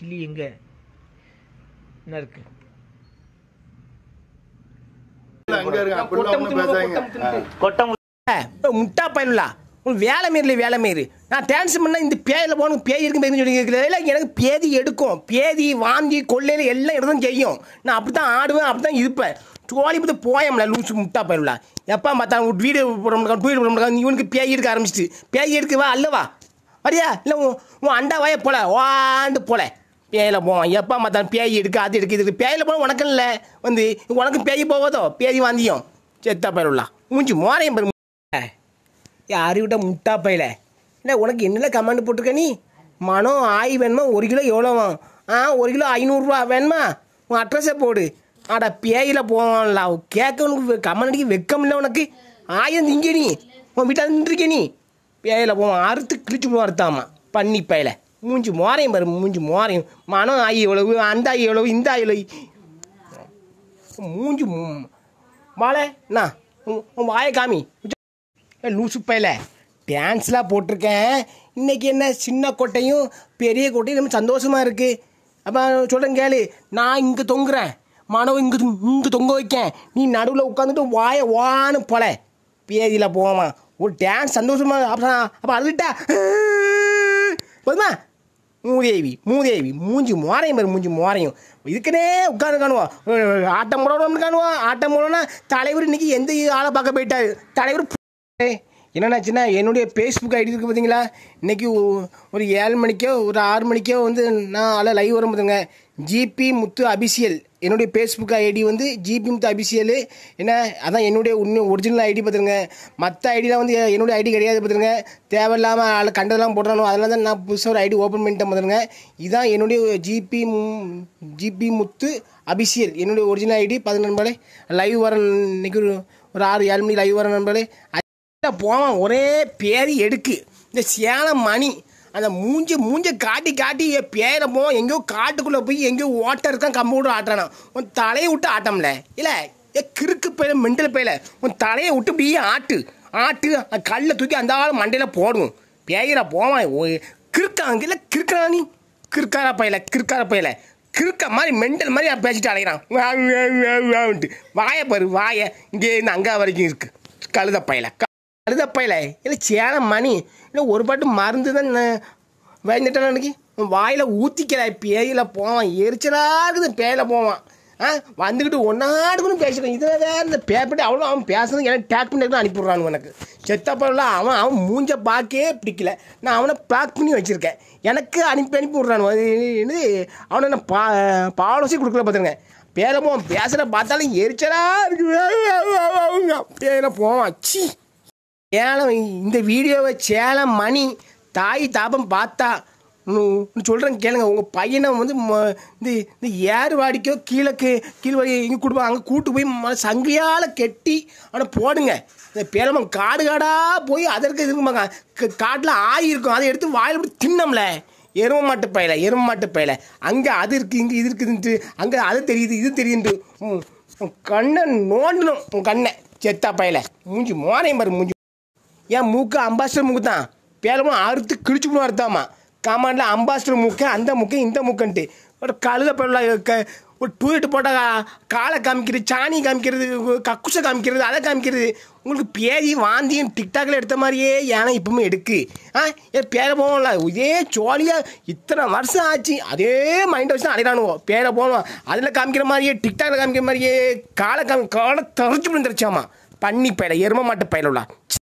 கிளி எங்க என்ன இருக்கு முட்டா பயனுலா உன் வேலை மீறல வேலை மீறி நான் டான்ஸ் பண்ணால் இந்த பேயில் போன பேய் இருக்கும் பேருந்து சொல்லி இல்லை எனக்கு பேதி எடுக்கும் பேதி வாந்தி கொள்ளையில் எல்லாம் இடத்தும் செய்யும் நான் அப்படி தான் ஆடுவேன் அப்படிதான் தான் இருப்பேன் சோழி பார்த்து போயம்ல லூசு முட்டா பயனுலா எப்போ பார்த்தா வீடியோ போட முடியாது ட்வீட் போட முடியாது இவனுக்கு பேய் எடுக்க ஆரம்பிச்சிட்டு பேய் எடுக்கவா அல்லவா வரியா இல்லை உன் உன் அண்டா வாய போல வாண்டு போல பேயில் போவோம் எப்போ மற்ற பேய் இருக்குது அது இருக்குது இது பேயில் போனால் உனக்கு இல்லை வந்து உனக்கு பேய் போவதோ பேய் வாந்தியும் செத்தா பயிலா மூஞ்சி மோரையும் பெரும் யாரு விட்டா முட்டா பயில என்ன உனக்கு என்ன கமெண்ட் போட்டிருக்க நீ மனம் ஆய் வேணுமா ஒரு கிலோ எவ்வளோவா ஆ ஒரு கிலோ ஐநூறுரூவா வேணுமா உன் அட்ரஸை போடு ஆடா பேயில் போவான்ல கேட்க உனக்கு கம்மன் அடிக்க வெக்கம் இல்லை உனக்கு ஆயம் திங்க நீ உன் வீட்டால் நின்றுருக்கே நீ பேயில் போவான் அறுத்து கிழிச்சு போவான் அறுத்தாமா பண்ணி பயலை மூஞ்சி மோரையும் பாரு மூஞ்சி மோரையும் மனம் ஆகி எவ்வளவு அந்த ஆகி எவ்வளவு இந்த ஆகி எவ்வளவு மூஞ்சி மாலை என்ன வாய வாயை காமி ஏ லூசு பையில டான்ஸ்லாம் போட்டிருக்கேன் இன்றைக்கி என்ன சின்ன கொட்டையும் பெரிய கோட்டையும் ரொம்ப சந்தோஷமாக இருக்குது அப்போ சொல்கிறேன் கேளு நான் இங்கே தொங்குறேன் மனவை இங்கே இங்கே தொங்க வைக்கேன் நீ நடுவில் உட்காந்துட்டு வாய வான்னு போல பேதியில் போவான் ஒரு டான்ஸ் சந்தோஷமாக அப்போ அப்போ அழுதுட்டா போதுமா மூதேவி மூதேவி மூஞ்சி மோரையும் பாரு மூஞ்சி மோரையும் இதுக்குனே உட்காந்து காணுவான் ஆட்டம் போடணும்னு காணுவான் ஆட்டம் போடணும்னா தலைவர் இன்னைக்கு எந்த ஆளை பார்க்க போயிட்டாரு தலைவர் என்னென்னாச்சுன்னா என்னுடைய ஃபேஸ்புக் ஐடி இருக்குது பார்த்தீங்களா இன்றைக்கி ஒரு ஏழு மணிக்கோ ஒரு ஆறு மணிக்கோ வந்து நான் ஆளை லைவ் வரும் பார்த்துங்க ஜிபி முத்து அபிஷியல் என்னுடைய ஃபேஸ்புக் ஐடி வந்து ஜிபி முத்து அபிஷியல் ஏன்னா அதான் என்னுடைய உண்மை ஒரிஜினல் ஐடி பார்த்துருங்க மற்ற ஐடியெலாம் வந்து என்னுடைய ஐடி கிடையாது பார்த்துருங்க தேவையில்லாமல் ஆள் கண்டதெல்லாம் போடுறானோ அதெல்லாம் தான் நான் புதுசாக ஒரு ஐடி ஓப்பன் பண்ணிட்டேன் பார்த்துருங்க இதான் என்னுடைய ஜிபி ஜிபி முத்து அபிஷியல் என்னுடைய ஒரிஜினல் ஐடி பதினொன்று லைவ் வர இன்னைக்கு ஒரு ஆறு ஏழு மணி லைவ் வர நண்பர்களே போவான் ஒரே பேரி எடுக்கு இந்த சேலம் மணி அந்த மூஞ்சி மூஞ்சி காட்டி காட்டி என் பேரமோ எங்கேயோ காட்டுக்குள்ளே போய் எங்கேயோ ஓட்டை இருக்கான் விட்டு ஆட்டுறானா உன் தலையை விட்டு ஆட்டம்ல இல்லை ஏ கிறுக்கு பையில மெண்டல் பையில உன் தலையை விட்டு இப்படி ஆட்டு ஆட்டு கல்லை தூக்கி அந்த ஆள் மண்டையில் போடுவோம் பேயரை போவான் கிறுக்காங்க இல்லை கிறுக்கா நீ கிறுக்கார பயில கிறுக்கார பயில கிறுக்க மாதிரி மெண்டல் மாதிரி பேசிட்டு அலைகிறான் வாயை பாரு வாயை இங்கே இருந்து அங்கே வரைக்கும் இருக்குது கழுத பயில அது தப்பையில இல்லை சேன மணி இல்லை ஒரு பாட்டு மருந்து தான் வேந்துட்டான் எனக்கு வாயில் ஊற்றிக்கல பேயில் போவான் எரிச்சலாக இருக்குது பேயில் போவான் ஆ வந்துக்கிட்டு ஒன்றாடுக்குன்னு பேசிக்கிறேன் இதை வேறு இந்த பேப்பட்டு அவ்வளோ அவன் பேசுறது எனக்கு டேக் பண்ணி அனுப்பிடுறான் உனக்கு செத்தப்பெல்லாம் அவன் அவன் மூஞ்ச பார்க்கே பிடிக்கல நான் அவனை பேக் பண்ணி வச்சுருக்கேன் எனக்கு அனுப்பி அனுப்பி விட்றான் அவனை என்ன பா பாலோசி கொடுக்கல பார்த்துருங்க பேரை போவான் பேசுகிற பார்த்தாலும் எரிச்சலாக இருக்குது பேரை போவான் சி ஏலம் இந்த வீடியோவை சேலம் மணி தாய் தாபம் பார்த்தா சொல்கிறேன் கேளுங்க உங்கள் பையனை வந்து இந்த இந்த கீழே கீழே கீழ்வாடி இங்கே கொடுப்போம் அங்கே கூட்டு போய் சங்கையால் கெட்டி ஆனால் போடுங்க இந்த பேரமன் காடு காடாக போய் அதற்கு இருக்குமாங்க காட்டில் ஆய் இருக்கும் அதை எடுத்து வாயில் போட்டு தின்னம்ல எரும மாட்டு பயில எரும மாட்டு பயில அங்கே அது இருக்குது இங்கே இது இருக்குதுன்ட்டு அங்கே அது தெரியுது இது தெரியுது கண்ணை நோண்டணும் உன் கண்ணை செத்தா பயில மூஞ்சி மோனையும் பாரு மூஞ்சி என் மூக்கு அம்பாஸ்டர் மூக்கு தான் பேலமா அறுத்து கிழிச்சு போடுவோம் அறுத்தாமா காமாண்டில் அம்பாஸ்டர் மூக்கு அந்த மூக்கு இந்த மூக்குன்ட்டு ஒரு கழுத படலாம் ஒரு டூயிட்டு போட்டால் காலை காமிக்கிறது சாணி காமிக்கிறது கக்குசை காமிக்கிறது அதை காமிக்கிறது உங்களுக்கு பேதி வாந்தியும் டிக்டாக்கில் எடுத்த மாதிரியே ஏன்னா இப்பவுமே எடுக்கு ஆ ஏன் பேர போகணும்ல இதே ஜோலியாக இத்தனை வருஷம் ஆச்சு அதே மைண்ட் வச்சு தான் அடையிறானுவோம் பேரை போகணும் அதில் காமிக்கிற மாதிரியே டிக்டாக்கில் காமிக்கிற மாதிரியே காலை காமி காலை பண்ணி விழுந்துருச்சாமா பண்ணி பயில எரும மாட்டு பயிலுள்ளா